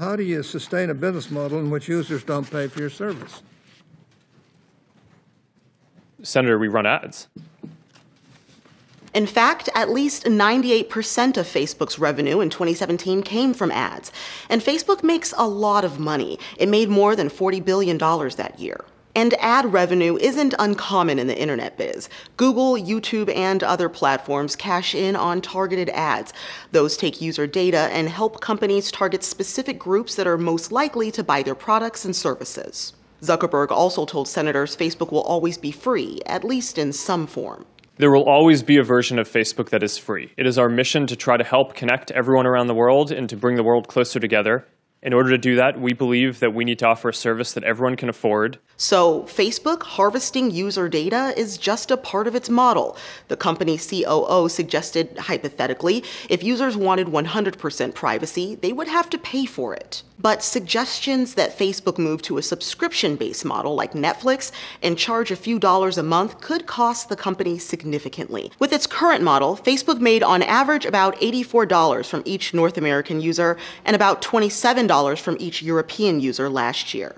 How do you sustain a business model in which users don't pay for your service? Senator, we run ads. In fact, at least 98% of Facebook's revenue in 2017 came from ads. And Facebook makes a lot of money. It made more than $40 billion that year. And ad revenue isn't uncommon in the internet biz. Google, YouTube, and other platforms cash in on targeted ads. Those take user data and help companies target specific groups that are most likely to buy their products and services. Zuckerberg also told senators Facebook will always be free, at least in some form. There will always be a version of Facebook that is free. It is our mission to try to help connect everyone around the world and to bring the world closer together. In order to do that, we believe that we need to offer a service that everyone can afford. So, Facebook harvesting user data is just a part of its model. The company COO suggested, hypothetically, if users wanted 100% privacy, they would have to pay for it but suggestions that Facebook move to a subscription based model like Netflix and charge a few dollars a month could cost the company significantly. With its current model, Facebook made on average about $84 from each North American user and about $27 from each European user last year.